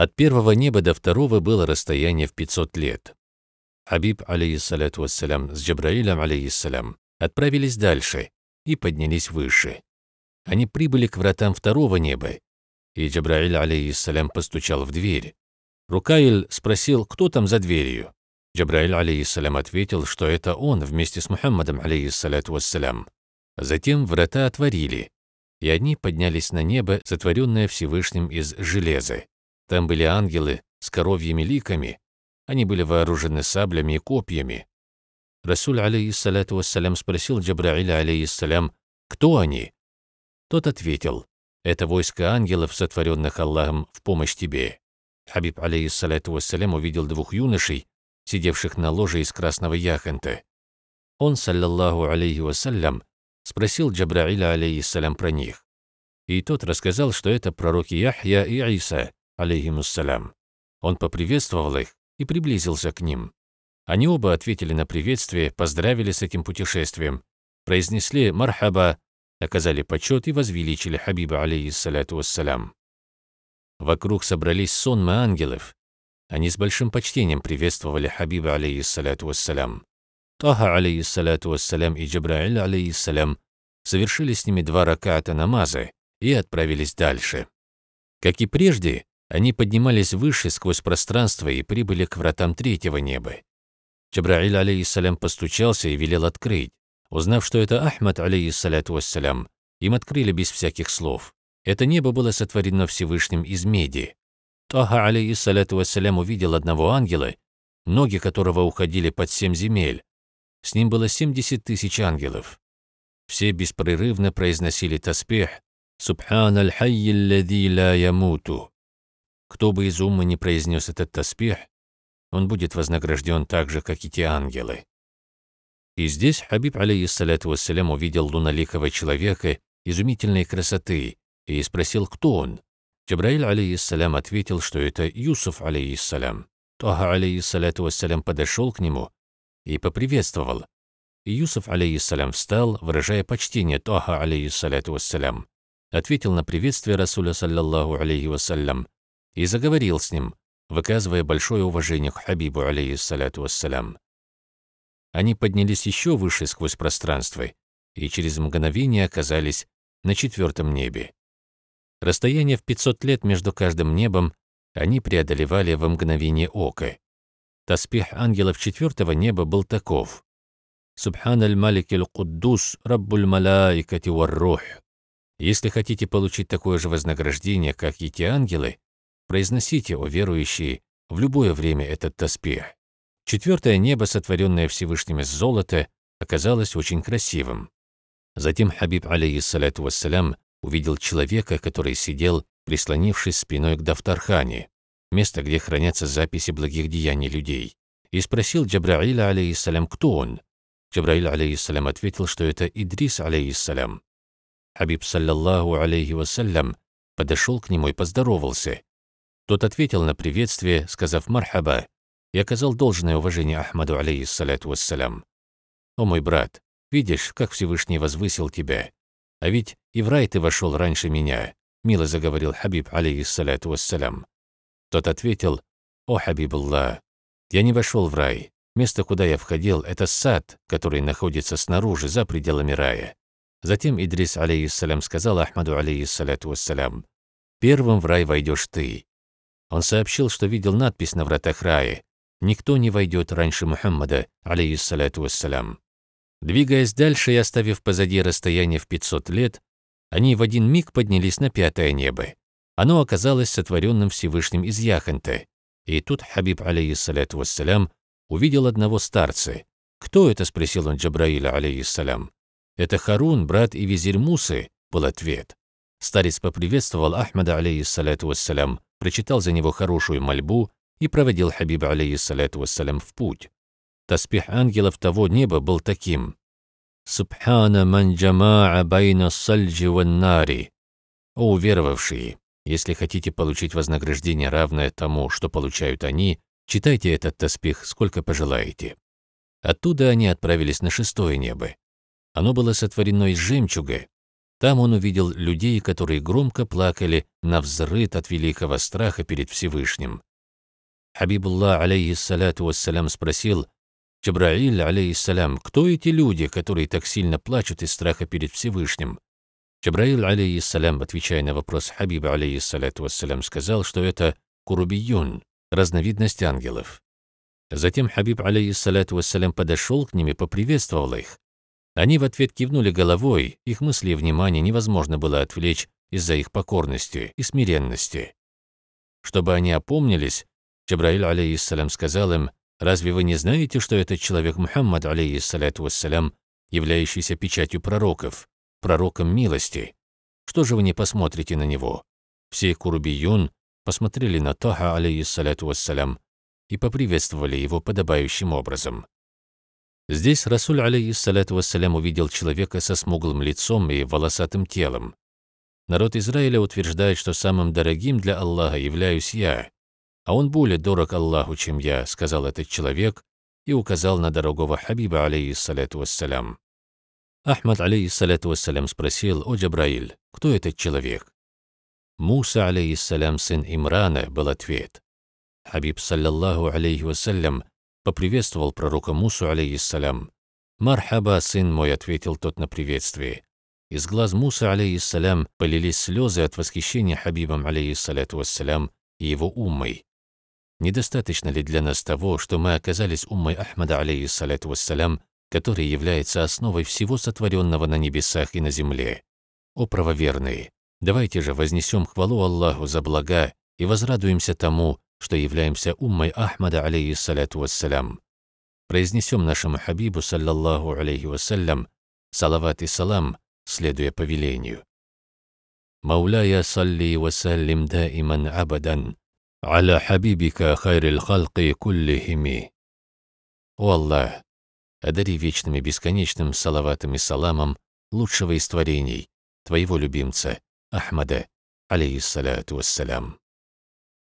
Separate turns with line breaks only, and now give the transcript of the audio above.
От первого неба до второго было расстояние в 500 лет. Абиб, алейхиссаляту вассалям, с Джабраилем, алейхиссалям, отправились дальше и поднялись выше. Они прибыли к вратам второго неба, и Джабраиль, алейхиссалям, постучал в дверь. Рукаиль спросил, кто там за дверью. Джабраиль, алейхиссалям, ответил, что это он вместе с Мухаммадом, алейхиссаляту вассалям. Затем врата отворили, и они поднялись на небо, сотворенное Всевышним из железа. Там были ангелы с коровьими ликами. Они были вооружены саблями и копьями. Расуль, алейхиссалату вассалям, спросил Джабраиля, алейхиссалям, кто они? Тот ответил, это войско ангелов, сотворенных Аллахом в помощь тебе. Хабиб, алейхиссалату вассалям, увидел двух юношей, сидевших на ложе из красного яхонта. Он, саллаллаху алейхи вассалям, спросил Джабраиля, алейхиссалям, про них. И тот рассказал, что это пророки Яхья и Иса, алейхимуссалям. Он поприветствовал их и приблизился к ним. Они оба ответили на приветствие, поздравили с этим путешествием, произнесли «мархаба», оказали почет и возвеличили Хабиба, алейхиссаляту вассалям. Вокруг собрались сонмы ангелов. Они с большим почтением приветствовали Хабиба, алейхиссаляту вассалям. Таха, алейхиссаляту вассалям, и Джабраиль, алейхиссалям, совершили с ними два раката намаза и отправились дальше. Как и прежде, они поднимались выше сквозь пространство и прибыли к вратам третьего неба. Джабраиль, алейхиссалям, постучался и велел открыть. Узнав, что это Ахмад, алейхиссаляту вассалям, им открыли без всяких слов. Это небо было сотворено Всевышним из меди. Таха, алейхиссаляту вассалям, увидел одного ангела, ноги которого уходили под семь земель. С ним было 70 тысяч ангелов. Все беспрерывно произносили таспех «Субхан аль-хайй ла ямуту» Кто бы из ума не произнес этот таспех, он будет вознагражден так же, как и те ангелы. И здесь Хабиб, алейхиссалату вассалям, увидел луналикого человека изумительной красоты и спросил, кто он. Джабраиль, алейхиссалям, ответил, что это Юсуф, алейхиссалям. Тога, алейхиссалату вассалям, подошел к нему и поприветствовал. И Юсуф, алейхиссалям, встал, выражая почтение Тога, алейхиссалату вассалям. Ответил на приветствие Расуля, саллаллаху алейхи вассалям, и заговорил с ним, выказывая большое уважение к Хабибу, алейхиссаляту вассалям. Они поднялись еще выше сквозь пространство и через мгновение оказались на четвертом небе. Расстояние в 500 лет между каждым небом они преодолевали во мгновение ока. Таспих ангелов четвертого неба был таков. «Субхан малик аль-Куддус, Раббуль Малайкати вар-Рух». Если хотите получить такое же вознаграждение, как эти ангелы, Произносите, о верующие, в любое время этот таспех. Четвертое небо, сотворенное Всевышним из золота, оказалось очень красивым. Затем Хабиб, алейхиссаляту вассалям, увидел человека, который сидел, прислонившись спиной к Дафтархане, место, где хранятся записи благих деяний людей, и спросил Джабраиля, алейхиссалям, кто он. Джабраиль, алейхиссалям, ответил, что это Идрис, алейхиссалям. Хабиб, саллаллаху алейхи вассалям, подошел к нему и поздоровался. Тот ответил на приветствие, сказав «мархаба», и оказал должное уважение Ахмаду, алейхиссаляту вассалям. «О мой брат, видишь, как Всевышний возвысил тебя. А ведь и в рай ты вошел раньше меня», — мило заговорил Хабиб, алейхиссаляту вассалям. Тот ответил «О, Хабибулла, я не вошел в рай. Место, куда я входил, это сад, который находится снаружи, за пределами рая». Затем Идрис, алейхиссалям, сказал Ахмаду, алейхиссаляту вассалям, «Первым в рай войдешь ты, он сообщил, что видел надпись на вратах рая «Никто не войдет раньше Мухаммада, алейиссалату вассалям». Двигаясь дальше и оставив позади расстояние в 500 лет, они в один миг поднялись на пятое небо. Оно оказалось сотворенным Всевышним из Яханты. И тут Хабиб, алейиссалату вассалям, увидел одного старца. «Кто это?» — спросил он Джабраиля, алейиссалям. «Это Харун, брат и визирь Мусы», — был ответ. Старец поприветствовал Ахмада, алейхиссалату вассалям, прочитал за него хорошую мольбу и проводил Хабиба, алейхиссалату вассалям, в путь. Таспих ангелов того неба был таким. «Субхана ман джамаа байна сальджи ваннари». «О уверовавшие, если хотите получить вознаграждение, равное тому, что получают они, читайте этот таспих сколько пожелаете». Оттуда они отправились на шестое небо. Оно было сотворено из жемчуга, там он увидел людей, которые громко плакали на взрыт от великого страха перед Всевышним. Хабибулла, алейхиссаляту вассалям, спросил, «Джабраиль, алейхиссалям, кто эти люди, которые так сильно плачут из страха перед Всевышним?» Джабраиль, алейхиссалям, отвечая на вопрос Хабиба, алейхиссаляту вассалям, сказал, что это курубиюн, разновидность ангелов. Затем Хабиб, алейхиссаляту вассалям, подошел к ним и поприветствовал их. Они в ответ кивнули головой, их мысли и внимание невозможно было отвлечь из-за их покорности и смиренности. Чтобы они опомнились, Джабраил алейхиссалям, сказал им, «Разве вы не знаете, что этот человек Мухаммад, алейхиссаляту вассалям, являющийся печатью пророков, пророком милости? Что же вы не посмотрите на него?» Все Курубиюн посмотрели на Таха, алейхиссаляту вассалям, и поприветствовали его подобающим образом. Здесь Расуль, алейхиссалату вассалям, увидел человека со смуглым лицом и волосатым телом. Народ Израиля утверждает, что самым дорогим для Аллаха являюсь я, а он более дорог Аллаху, чем я, сказал этот человек и указал на дорогого Хабиба, алейхиссалату вассалям. Ахмад, алейхиссалату вассалям, спросил, «О, Джабраиль, кто этот человек?» «Муса, алейхиссалям, сын Имрана», был ответ. Хабиб, саллаллаху алейхи вассалям, поприветствовал пророка Мусу, алейхиссалям. «Мархаба, сын мой», — ответил тот на приветствие. Из глаз Муса, алейхиссалям, полились слезы от восхищения Хабибом, алейхиссаляту вассалям, и его уммой. Недостаточно ли для нас того, что мы оказались уммой Ахмада, алейхиссаляту вассалям, который является основой всего сотворенного на небесах и на земле? О правоверные! Давайте же вознесем хвалу Аллаху за блага и возрадуемся тому, что являемся уммой Ахмада, алейхиссаляту вассалям. Произнесем нашему Хабибу, саллаллаху алейхи вассалям, салават и салам, следуя повелению. مولاي صل وسلم دائما أبدا على حبيبك خير الخلق كلهم О Аллах, одари вечным и бесконечным салаватом и саламом лучшего из творений, Твоего любимца, Ахмада, алейхиссалату вассалям.